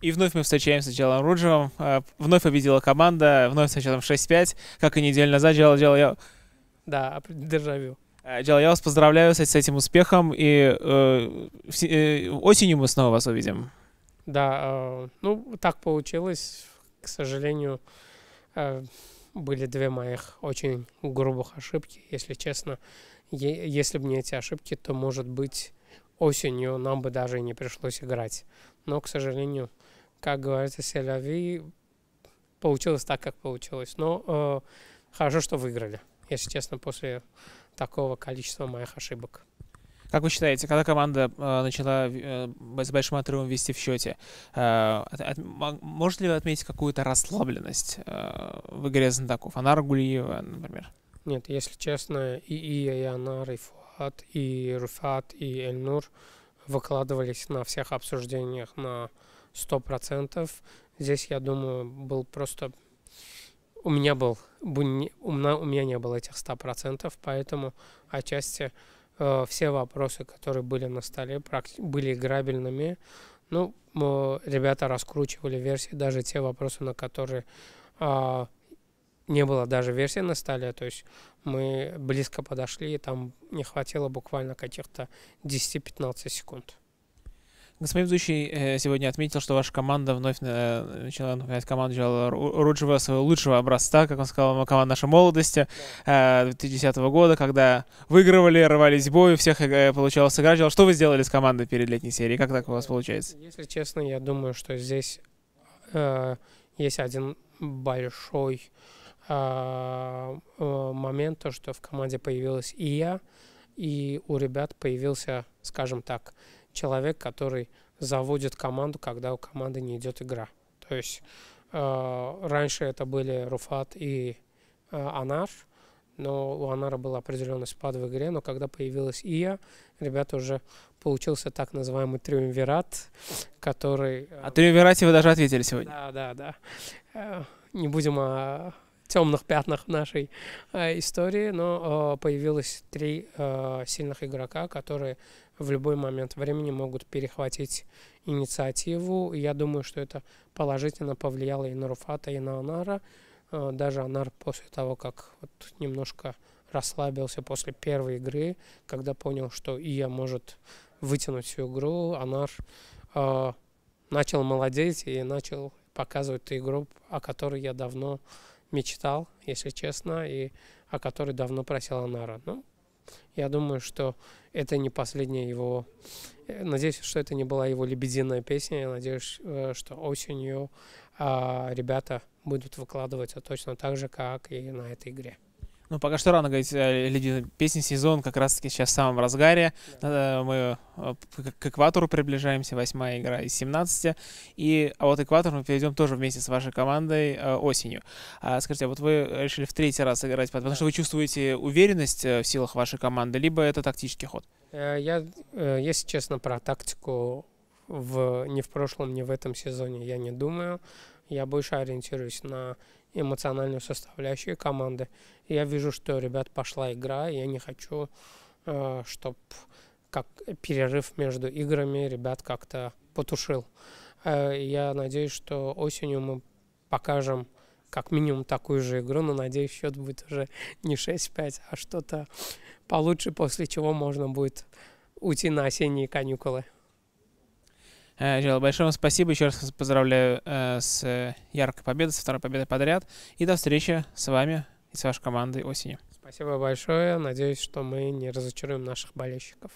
И вновь мы встречаемся с Джалом Руджевым. Э, вновь победила команда, вновь с счетом 6-5. Как и неделю назад, Джал, Джал, я... Да, державю. Э, Джал, я вас поздравляю с, этим успехом, и э, э, осенью мы снова вас увидим. Да, э, ну, так получилось. К сожалению, э, были две моих очень грубых ошибки, если честно. Е если бы не эти ошибки, то, может быть, осенью нам бы даже и не пришлось играть но, к сожалению, как говорится, Селяви получилось так, как получилось. Но э, хорошо, что выиграли, если честно, после такого количества моих ошибок. Как вы считаете, когда команда э, начала э, с большим отрывом вести в счете, э, от, от, может ли вы отметить какую-то расслабленность э, в игре знатоков? Анара Гулиева, например. Нет, если честно, и, и, и Анар, и Фуат, и Руфат, и Эльнур выкладывались на всех обсуждениях на 100%. Здесь, я думаю, был просто... У меня был... У меня не было этих 100%, поэтому отчасти э, все вопросы, которые были на столе, были играбельными. Ну, э, ребята раскручивали версии, даже те вопросы, на которые а, не было даже версии на столе, то есть мы близко подошли, и там не хватило буквально каких-то 10-15 секунд. Господин ведущий э, сегодня отметил, что ваша команда вновь э, начала напоминать команду Руджева своего лучшего образца, как он сказал, команда нашей молодости 2010 э, года, когда выигрывали, рвались в бой, у всех получалось сыграть. Что вы сделали с командой перед летней серией? Как так у вас получается? Если честно, я думаю, что здесь э, есть один большой а, э, момент, то, что в команде появилась и я, и у ребят появился, скажем так, человек, который заводит команду, когда у команды не идет игра. То есть э, раньше это были Руфат и э, Анар, но у Анара был определенный спад в игре, но когда появилась Ия, ребята уже получился так называемый триумвират, который... Э, О триумвирате вы даже ответили сегодня. Да, да, да. Э, не будем о темных пятнах нашей э, истории, но э, появилось три э, сильных игрока, которые в любой момент времени могут перехватить инициативу. я думаю, что это положительно повлияло и на Руфата, и на Анара. Э, даже Анар после того, как вот немножко расслабился после первой игры, когда понял, что Ия может вытянуть всю игру, Анар э, начал молодеть и начал показывать ту игру, о которой я давно мечтал, если честно, и о которой давно просила Нара. Ну, я думаю, что это не последняя его... Э, надеюсь, что это не была его лебединая песня. Я надеюсь, э, что осенью а, ребята будут выкладываться точно так же, как и на этой игре. Ну, пока что рано говорить о э, леди песни сезон как раз-таки сейчас в самом разгаре. Да. Э, мы э, к экватору приближаемся, восьмая игра из 17. И, а вот экватор мы перейдем тоже вместе с вашей командой осенью. А, скажите, а вот вы решили в третий раз играть, потому да. что вы чувствуете уверенность в силах вашей команды, либо это тактический ход? Я, если честно, про тактику в, ни в прошлом, ни в этом сезоне я не думаю. Я больше ориентируюсь на эмоциональную составляющую команды. Я вижу, что, ребят, пошла игра, и я не хочу, э, чтобы как перерыв между играми ребят как-то потушил. Э, я надеюсь, что осенью мы покажем как минимум такую же игру, но надеюсь, счет будет уже не 6-5, а что-то получше, после чего можно будет уйти на осенние каникулы. Э, Жила, большое вам спасибо. Еще раз поздравляю э, с э, яркой победой, со второй победой подряд. И до встречи с вами и с вашей командой осенью. Спасибо большое. Надеюсь, что мы не разочаруем наших болельщиков.